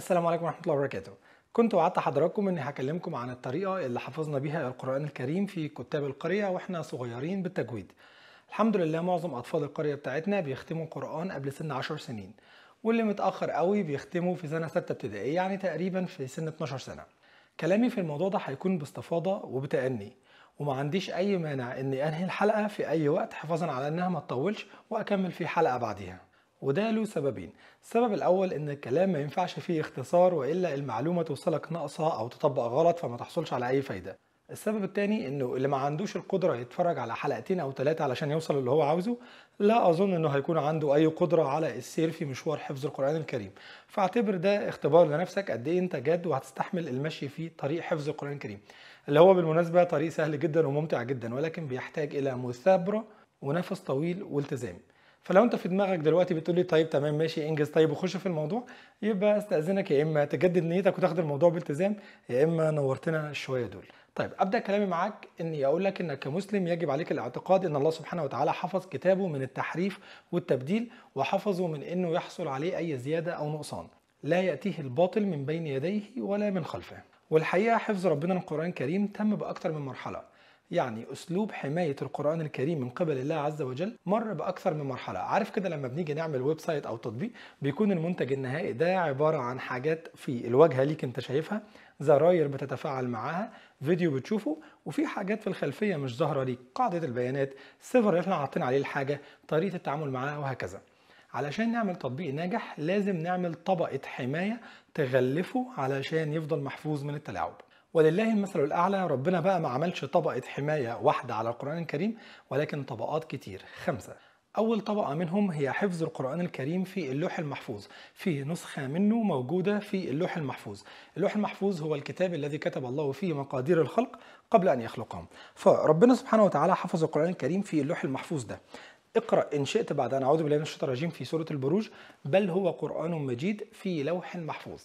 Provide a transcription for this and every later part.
السلام عليكم ورحمة الله وبركاته كنت وعدت حضراتكم اني هكلمكم عن الطريقة اللي حفظنا بيها القرآن الكريم في كتاب القرية واحنا صغيرين بالتجويد الحمد لله معظم اطفال القرية بتاعتنا بيختموا القرآن قبل سن 10 سنين واللي متأخر قوي بيختموا في سنة 6 ابتدائية يعني تقريبا في سن 12 سنة كلامي في الموضوع ده هيكون باستفاضة وبتأني وما عنديش اي مانع اني انهي الحلقة في اي وقت حفاظا على انها ما تطولش واكمل في حلقة بعديها وده له سببين السبب الاول ان الكلام ما ينفعش فيه اختصار والا المعلومه توصلك ناقصه او تطبق غلط فما تحصلش على اي فايده السبب الثاني انه اللي ما عندوش القدره يتفرج على حلقتين او ثلاثه علشان يوصل اللي هو عاوزه لا اظن انه هيكون عنده اي قدره على السير في مشوار حفظ القران الكريم فاعتبر ده اختبار لنفسك قد ايه انت جاد وهتستحمل المشي في طريق حفظ القران الكريم اللي هو بالمناسبه طريق سهل جدا وممتع جدا ولكن بيحتاج الى مثابره ونفس طويل والتزام فلو انت في دماغك دلوقتي بتقول لي طيب تمام ماشي انجز طيب وخش في الموضوع يبقى استاذنك يا اما تجدد نيتك وتاخد الموضوع بالتزام يا اما نورتنا شويه دول طيب ابدا كلامي معاك اني اقول لك انك كمسلم يجب عليك الاعتقاد ان الله سبحانه وتعالى حفظ كتابه من التحريف والتبديل وحفظه من انه يحصل عليه اي زياده او نقصان لا ياتيه الباطل من بين يديه ولا من خلفه والحقيقه حفظ ربنا القران الكريم تم باكثر من مرحله يعني اسلوب حمايه القران الكريم من قبل الله عز وجل مر باكثر من مرحله عارف كده لما بنيجي نعمل ويب سايت او تطبيق بيكون المنتج النهائي ده عباره عن حاجات في الواجهه ليك انت شايفها زراير بتتفاعل معاها فيديو بتشوفه وفي حاجات في الخلفيه مش ظاهره ليك قاعده البيانات السيرفر اللي احنا حاطين عليه الحاجه طريقه التعامل معاها وهكذا علشان نعمل تطبيق ناجح لازم نعمل طبقه حمايه تغلفه علشان يفضل محفوظ من التلاعب ولله المثل الأعلى ربنا بقى ما عملش طبقة حماية واحدة على القرآن الكريم ولكن طبقات كتير خمسة أول طبقة منهم هي حفظ القرآن الكريم في اللوح المحفوظ في نسخة منه موجودة في اللوح المحفوظ اللوح المحفوظ هو الكتاب الذي كتب الله فيه مقادير الخلق قبل أن يخلقهم فربنا سبحانه وتعالى حفظ القرآن الكريم في اللوح المحفوظ ده اقرأ إن شئت بعد أن أعوذ بالله من الشيطان الرجيم في سورة البروج بل هو قرآن مجيد في لوح محفوظ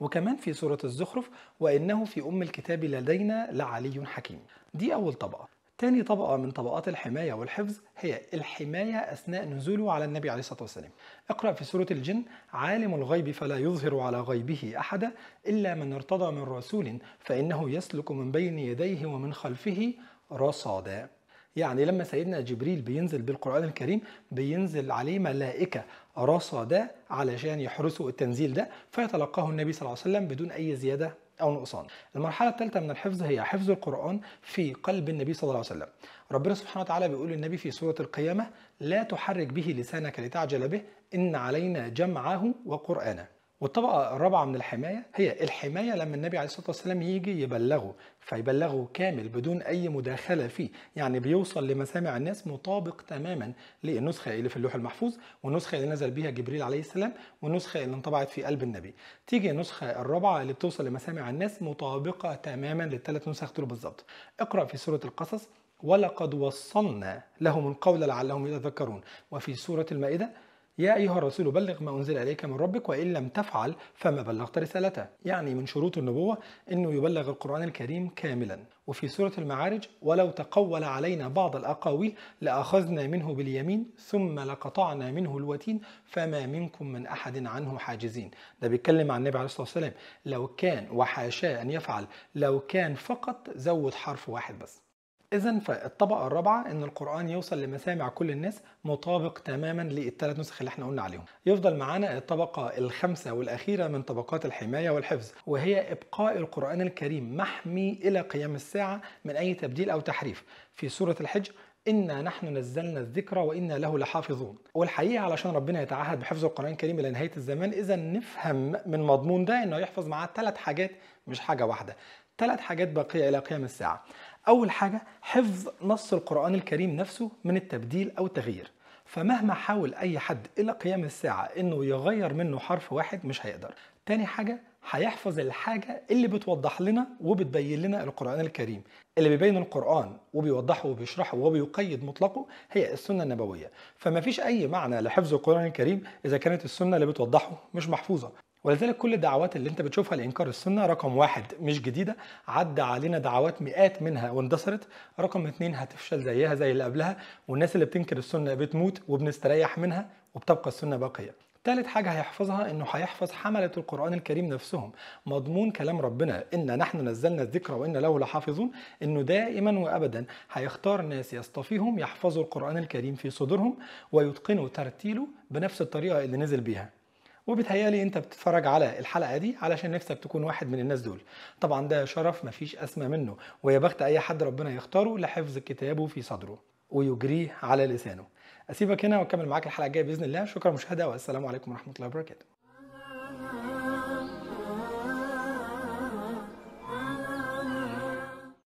وكمان في سورة الزخرف وإنه في أم الكتاب لدينا لعلي حكيم دي أول طبقة تاني طبقة من طبقات الحماية والحفظ هي الحماية أثناء نزوله على النبي عليه الصلاة والسلام اقرأ في سورة الجن عالم الغيب فلا يظهر على غيبه أحدا إلا من ارتضى من رسول فإنه يسلك من بين يديه ومن خلفه رصادا يعني لما سيدنا جبريل بينزل بالقرآن الكريم بينزل عليه ملائكة رصدة علشان يحرسوا التنزيل ده فيتلقاه النبي صلى الله عليه وسلم بدون أي زيادة أو نقصان. المرحلة الثالثة من الحفظ هي حفظ القرآن في قلب النبي صلى الله عليه وسلم. ربنا سبحانه وتعالى بيقول للنبي في سورة القيامة: لا تحرك به لسانك لتعجل به إن علينا جمعه وقرآنه. والطبقة الرابعة من الحماية هي الحماية لما النبي عليه الصلاة والسلام يجي يبلغه فيبلغه كامل بدون أي مداخلة فيه يعني بيوصل لمسامع الناس مطابق تماما للنسخة اللي في اللوح المحفوظ والنسخة اللي نزل بيها جبريل عليه السلام والنسخة اللي انطبعت في قلب النبي تيجي النسخة الرابعة اللي بتوصل لمسامع الناس مطابقة تماما للثلاث نسخ دول بالظبط اقرأ في سورة القصص ولقد وصلنا لهم القول لعلهم يتذكرون وفي سورة المائدة يا أيها الرسول بلغ ما أنزل إليك من ربك وإن لم تفعل فما بلغت رسالته يعني من شروط النبوة أنه يبلغ القرآن الكريم كاملا وفي سورة المعارج ولو تقول علينا بعض الأقاويل لأخذنا منه باليمين ثم لقطعنا منه الوتين فما منكم من أحد عنه حاجزين ده بيتكلم عن النبي عليه الصلاة والسلام لو كان وحاشاه أن يفعل لو كان فقط زود حرف واحد بس إذا فالطبقة الرابعة إن القرآن يوصل لمسامع كل الناس مطابق تماما للثلاث نسخ اللي احنا قلنا عليهم. يفضل معانا الطبقة الخامسة والأخيرة من طبقات الحماية والحفظ وهي إبقاء القرآن الكريم محمي إلى قيام الساعة من أي تبديل أو تحريف. في سورة الحج إنا نحن نزلنا الذكر وإنا له لحافظون والحقيقة علشان ربنا يتعهد بحفظ القرآن الكريم إلى نهاية الزمان إذا نفهم من مضمون ده إنه يحفظ معاه ثلاث حاجات مش حاجة واحدة ثلاث حاجات باقية إلى قيام الساعة أول حاجة حفظ نص القرآن الكريم نفسه من التبديل أو التغيير فمهما حاول أي حد إلى قيام الساعة إنه يغير منه حرف واحد مش هيقدر تاني حاجة هيحفظ الحاجة اللي بتوضح لنا وبتبين لنا القرآن الكريم اللي بيبين القرآن وبيوضحه وبيشرحه وبيقيد مطلقه هي السنة النبوية فما فيش أي معنى لحفظ القرآن الكريم إذا كانت السنة اللي بتوضحه مش محفوظة ولذلك كل الدعوات اللي انت بتشوفها لانكار السنه رقم واحد مش جديده عدى علينا دعوات مئات منها واندثرت رقم اثنين هتفشل زيها زي اللي قبلها والناس اللي بتنكر السنه بتموت وبنستريح منها وبتبقى السنه باقيه ثالث حاجة هيحفظها انه هيحفظ حملة القرآن الكريم نفسهم، مضمون كلام ربنا إنا نحن نزلنا الذكر وإنا له لحافظون، انه دائما وابدا هيختار ناس يصطفيهم يحفظوا القرآن الكريم في صدورهم ويتقنوا ترتيله بنفس الطريقة اللي نزل بيها. وبتهيالي انت بتتفرج على الحلقه دي علشان نفسك تكون واحد من الناس دول طبعا ده شرف مفيش اسمى منه ويا بخت اي حد ربنا يختاره لحفظ كتابه في صدره ويجريه على لسانه اسيبك هنا واكمل معاك الحلقه الجايه باذن الله شكرا مشاهده والسلام عليكم ورحمه الله وبركاته